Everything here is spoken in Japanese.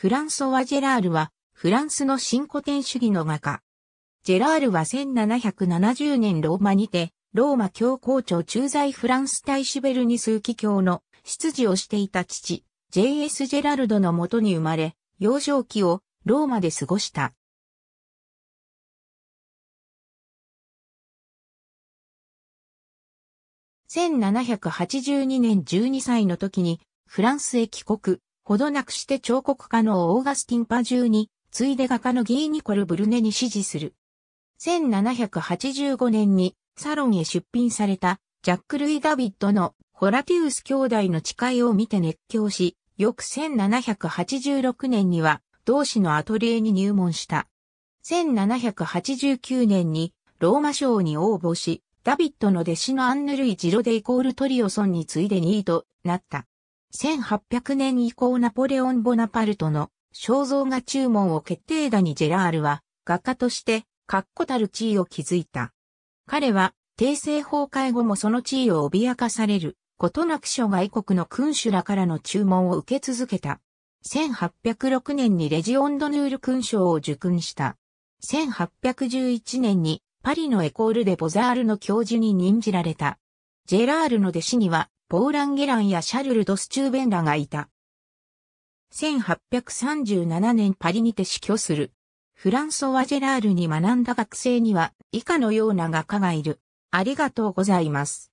フランソワ・ジェラールは、フランスの新古典主義の画家。ジェラールは1770年ローマにて、ローマ教皇庁駐在フランス大使ベルニスキ教の執事をしていた父、J.S. ジェラルドのもとに生まれ、幼少期をローマで過ごした。1782年12歳の時にフランスへ帰国、ほどなくして彫刻家のオーガスティン・パジューに、ついで画家のギー・ニコル・ブルネに支持する。1785年にサロンへ出品されたジャック・ルイ・ダビッドのホラティウス兄弟の誓いを見て熱狂し、翌1786年には同志のアトリエに入門した。1789年にローマ賞に応募し、ダビッドの弟子のアンヌ・ルイ・ジロデイコール・トリオソンに次いで2位となった。1800年以降ナポレオン・ボナパルトの肖像画注文を決定打にジェラールは画家として確固たる地位を築いた。彼は帝政崩壊後もその地位を脅かされることなく諸外国の君主らからの注文を受け続けた。1806年にレジオンドヌール勲章を受勲した。1811年にパリのエコールでボザールの教授に任じられた。ジェラールの弟子にはポーラン・ゲランやシャルル・ドスチューベンらがいた。1837年パリにて死去する。フランソワ・ジェラールに学んだ学生には以下のような画家がいる。ありがとうございます。